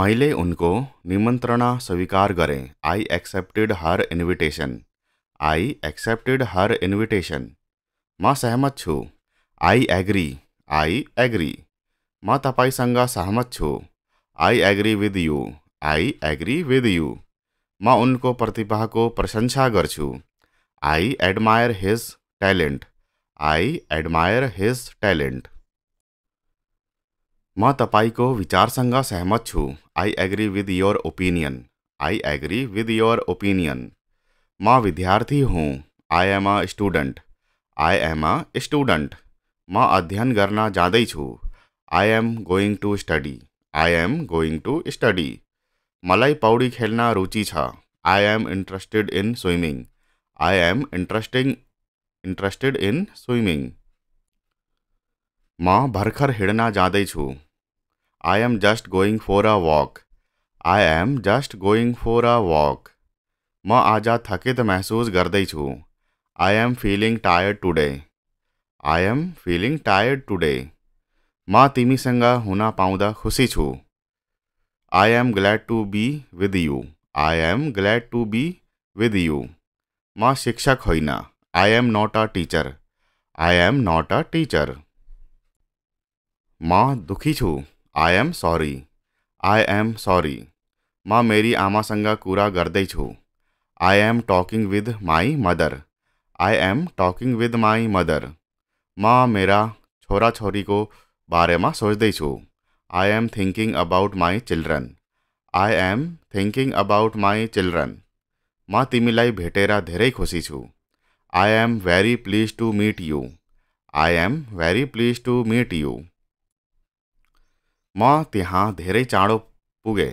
मैले उनको निमंत्रणा स्वीकार करें I accepted her invitation I accepted her invitation म सहमत छु आई एग्री आई एग्री म तपाईसँग सहमत छु I agree with you I agree with you म उनको प्रतिभा को प्रशंसा गर्छु I admire his talent I admire his talent म तपाईँको विचारसँग सहमत छु I agree with your opinion I agree with your opinion म विद्यार्थी हुँ I am a student I am a student म अध्ययन गर्न जाँदैछु I am going to study I am going to study मलाई पौडी खेल्न रुचि छ I am interested in swimming I am interesting interested in swimming म भर्खर हिँड्न जाँदैछु I am just going for a walk I am just going for a walk म आज थकित महसूस करते I am feeling tired today I am feeling tired today म संग होना पाऊद खुशी छु I am glad to be with you I am glad to be with you म शिक्षक होइन I am not a teacher I am not a teacher माँ दुखी छू I am sorry I am sorry माँ मेरी आमा संगा कूरा गर्द छू I am talking with my mother I am talking with my mother माँ मेरा छोरा छोरी को बारे में सोचते छू I am thinking about my children I am thinking about my children माँ तिमी भेटेर धेरे खुशी छू I am very please to meet you I am very please to meet you म त्यहाँ धेरै चाँडो पुगे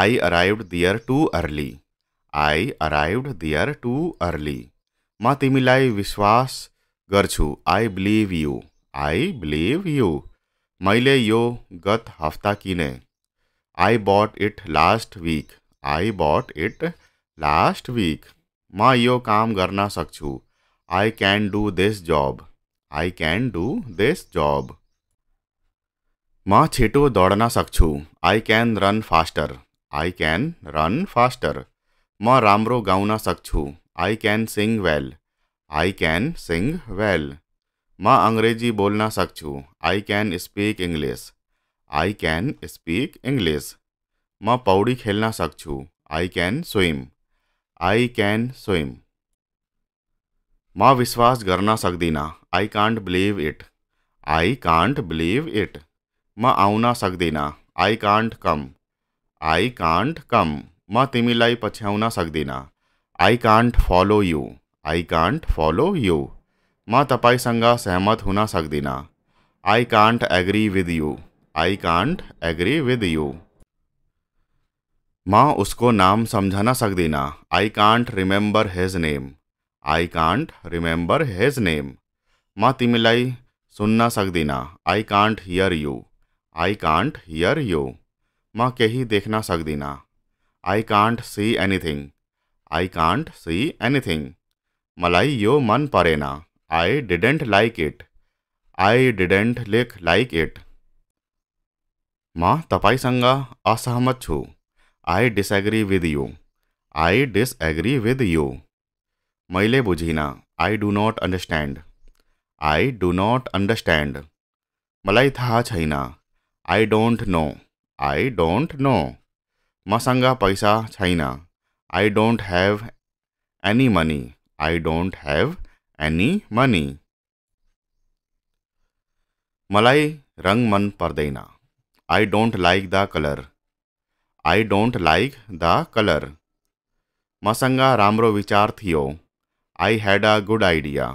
I arrived there too early I arrived there too early म तिमीलाई विश्वास गर्छु I believe you I believe you मैले यो गत हप्ता किने I bought it last week I bought it last week म यो काम गर्न सक्छु आई क्यान डु दिस जब आई क्यान डु दिस जब माँ छिटो दौड़ना सक्छु I can run faster I can run faster म राम्रो गाउन सक्छु I can sing well I can sing well म अंग्रेजी बोल्न सक्छु I can speak English I can speak English म पौडी खेल्न सक्छु I can swim I can swim म विश्वास गर्न सक्दिनँ I can't believe it I can't believe it म आउन सक्दिनँ I can't come I can't come म तिमी पछ्यान सक्दिनँ I can't follow you I can't follow you म तपाईँसँग सहमत होना सक I can't agree with you I can't agree with you म उसको नाम ना सक I can't remember his name I can't remember his name म तिमी सुन्न सक I can't hear you I can't hear you मां कहीं देखना सकदी ना I can't see anything I can't see anything मलाई यो मन परे ना I didn't like it I didn't leak like it माँ तपाईँसँग असहमत छु I disagree with you I disagree with you मैले बुझिनँ I do not understand I do not understand मलाई थाहा छैन I don't know I don't know मसंग पैसा छैन I don't have any money I don't have any money मलाई रंग मन पर्दन I don't like the colour I don't like the colour मसंग राम्रो विचार थियो I had a good idea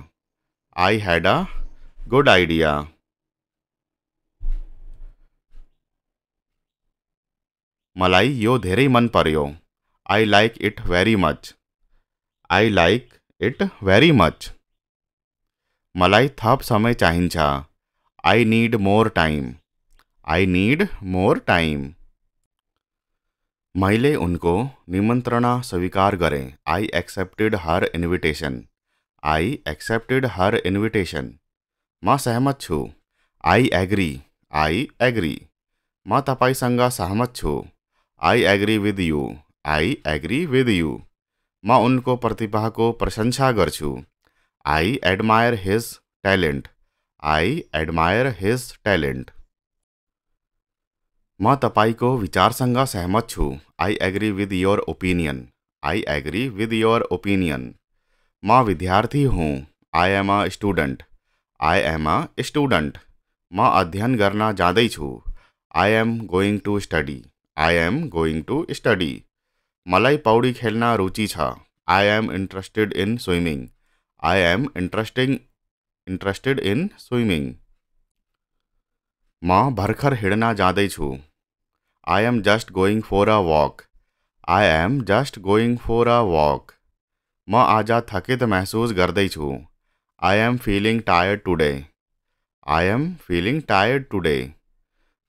I had a good idea मलाई यो धेरै मन पर्यो I like it very much I like it very much मलाई थप समय चाहिन्छ I need more time I need more time मैले उनको निमन्त्रणा स्वीकार गरेँ I accepted her invitation I accepted her invitation म सहमत छु आई एग्री आई एग्री म तपाईँसँग सहमत छु I agree with you I agree with you म उनको प्रतिभा को प्रशंसा करछु I admire his talent I admire his talent म को विचारसँग सहमत छु I agree with your opinion I agree with your opinion म विद्यार्थी हूँ I am a student I am a student म अध्ययन गर्न जाँदैछु I am going to study I am going to study मलाई पौडी खेलना रुचि छ I am interested in swimming I am interesting interested in swimming म भर्खर हिँड्न जाँदैछु I am just going for a walk I am just going for a walk म आज थकित महसूस करते I am feeling tired today I am feeling tired today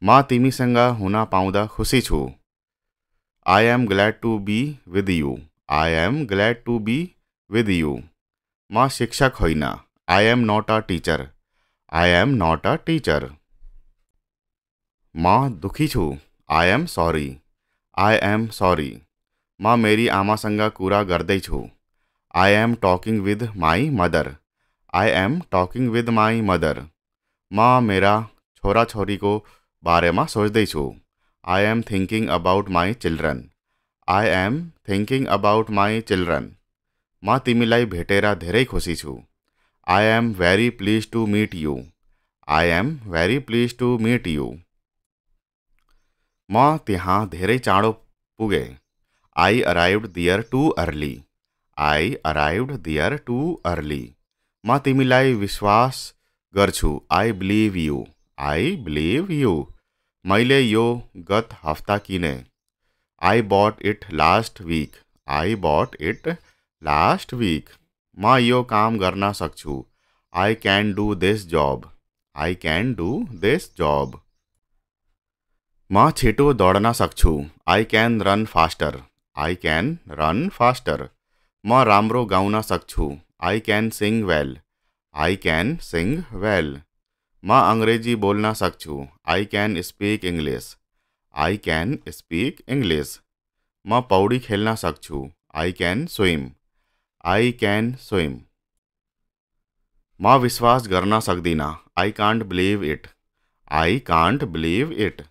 मां तिमी संग हुना पाउँदा खुसी छु I am glad to be with you I am glad to be with you म शिक्षक होइन I am not a teacher I am not a teacher म दुखी छु आई एम सरी आई एम सरी म मेरी आमासँग कुरा गर्दैछु I am talking with my mother I am talking with my mother म मेरा छोराछोरीको बारे में सोच्दैछु I am thinking about my children I am thinking about my children म तिमी भेटेरा धेरै खुशी छु I am very please to meet you I am very please to meet you म त्यहाँ धेरै चाँडो पुगे I arrived there too early I arrive there too early म तिमीलाई विश्वास गर्छु I believe you I believe you मैं यो गत हफ्ता किने I bought it last week I bought it last week म यो काम करना सकु I can do this job I can do this job म छिटो दौड़ना सक्छु I can run faster I can run faster म राम्रो गाउन सक्छु I can sing well I can sing well मां अंग्रेजी बोलना सकछू I can speak English I can speak English मां पौड़ी खेलना सकछू I can swim I can swim मां विश्वास करना सकदीना I can't believe it I can't believe it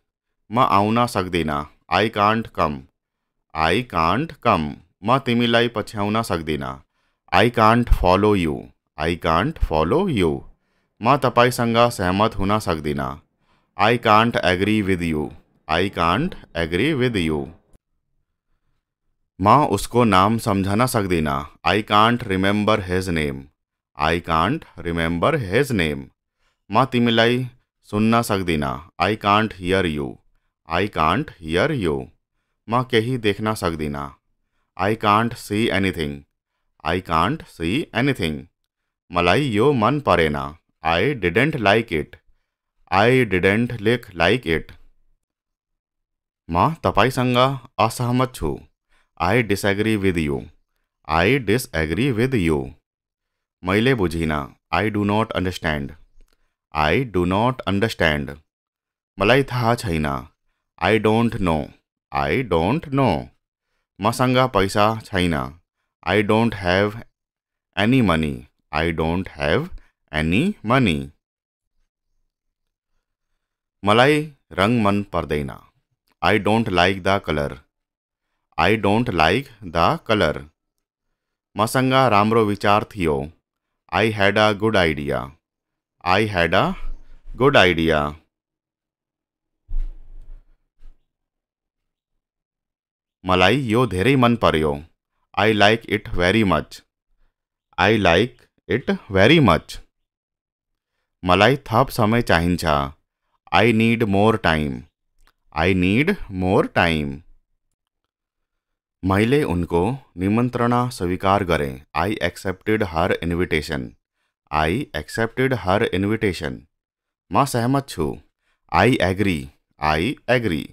मां आउना सकदीना I can't come I can't come मां तिमीलाई पछ्याउन सक्दिनँ I can't follow you I can't follow you म ತಪಾಯಿ सहमत ಸಹಮತ್ ಹುನಾ I I agree agree with I I agree with you माँ उसको नाम समझा ना सक I can't remember his name I can't remember his name माँ तिमिलाई सुनना सक देना I can't hear you I can't hear you माँ कहीं देखना सक I can't see anything I can't see anything मलाई यो मन परेना I didn't like it I didn't like like it म तपाईँसँग असहमत छु I disagree with you I disagree with you मैले बुझिनँ I do not understand I do not understand मलाई थाहा छैन I don't know I don't know मसँग पैसा छैन I don't have any money I don't have any money मलाई रंग मन पर्दन I don't like the colour I don't like the colour मसंग राम्रो विचार थियो I had a good idea I had a good idea मलाई यो धे मन पर्यो I like it very much I like it very much मलाई थप समय चाहिन्छ I need more time I need more time मैले उनको निमन्त्रणा स्वीकार गरेँ I accepted her invitation I accepted her invitation म सहमत छु आई एग्री आई एग्री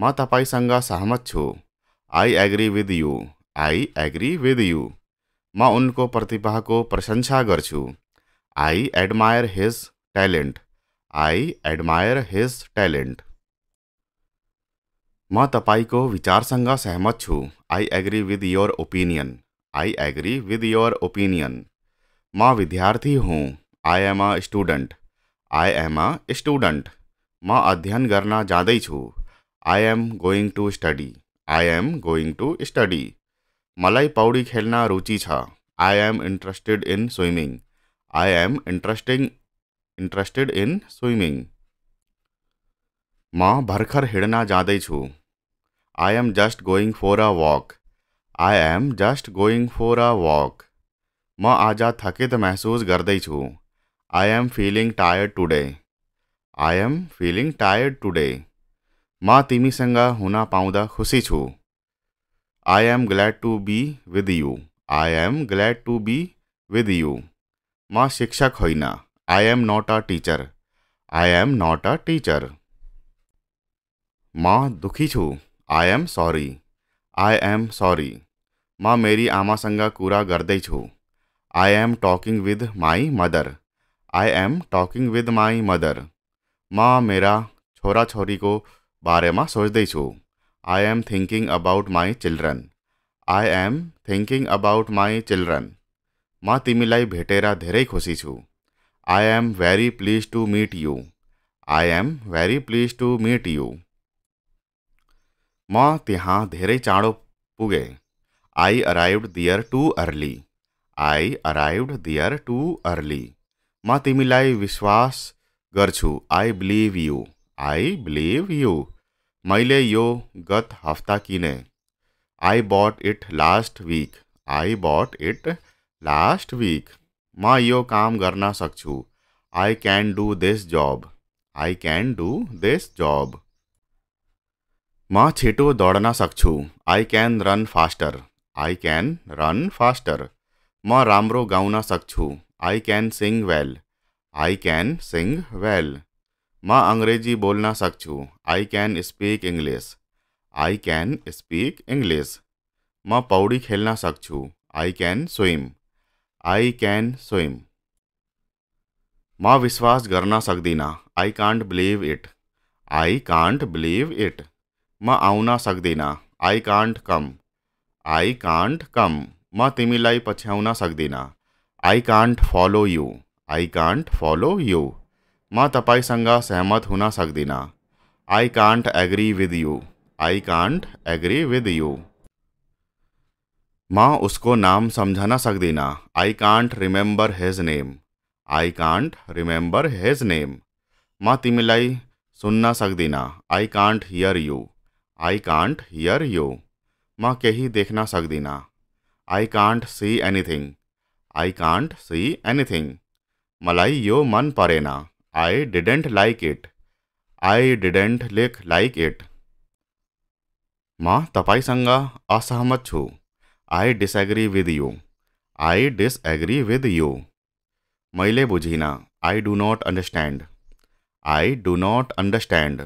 म तपाईँसँग सहमत छु I agree with you I agree with you म उनको प्रतिभाको प्रशंसा गर्छु I admire his talent I admire his talent म तपाईँको विचारसँग सहमत छु I agree with your opinion I agree with your opinion म विद्यार्थी हुँ I am a student I am a student म अध्ययन गर्न जाँदैछु I am going to study I am going to study मलाई पौडी खेल्न रुचि छ I am interested in swimming I am interesting interested in swimming म भर्खर हिँड्न जाँदैछु I am just going for a walk I am just going for a walk म आज थकित महसूस गर्दैछु I am feeling tired today I am feeling tired today म संग होना पाऊँ खुशी छु I am glad to be with you I am glad to be with you म शिक्षक होइना I am not a teacher I am not a teacher म दुखी छु आई एम सरी आई एम सरी म मेरी आमासँग कुरा छू I am talking with my mother I am talking with my mother म मेरा सोच बारेमा छू I am thinking about my children I am thinking about my children म तिमी भेटर धरें खुशी छु I am very please to meet you I am very please to meet you मिहाँ धर चाँडो पुगे I arrived there too early I arrived there too early म विश्वास करू आई believe you I believe you मैं यो गत हफ्ता किने I bought it last week I bought it last week म यो काम करना सक्छु I can do this job I can do this job म छिटो दौड़ना सू I can run faster I can run faster म राम्रो गाउन सक्छु I can sing well I can sing well म अङ्ग्रेजी बोल्न सक्छु I can speak English I can speak English म पौडी खेल्न सक्छु I can swim I can swim माँ विश्वास ना सकती ना I can't believe it I can't believe it म आउन ना I can't come I can't come म तिमीलाई पछ्याउन ना I can't follow you I can't follow you म तपाईँसँग सहमत सकती ना I can't agree with you I can't agree with you माँ उसको नाम समझा ना सक देना I can't remember his name I can't remember his name माँ तिमिलाई सुन ना सक देना I can't hear you I can't hear you माँ देख देखना सक देना I can't see anything I can't see anything मलाई यो मन पड़े ना I didn't like it I didn't leak like it माँ तपाईसँग असहमत छु I disagree with you I disagree with you मैले बुझीना I do not understand I do not understand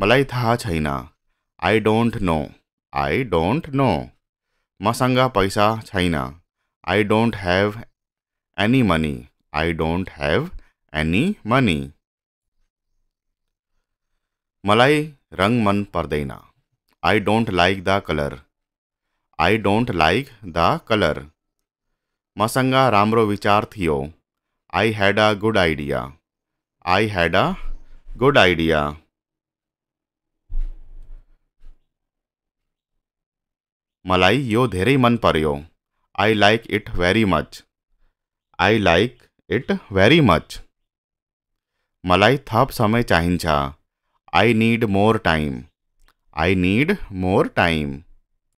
मलाई था छैन I don't know I don't know मसंगा पैसा छैन I don't have any money I don't have any money मलाई रंग मन पर्दैन I don't like the colour I don't like the colour मसंग राम्रो विचार थियो I had a good idea I had a good idea मलाई यो धेरै मन पर्यो I like it very much I like it very much मलाई थप समय चाहिन्छ I need more time I need more time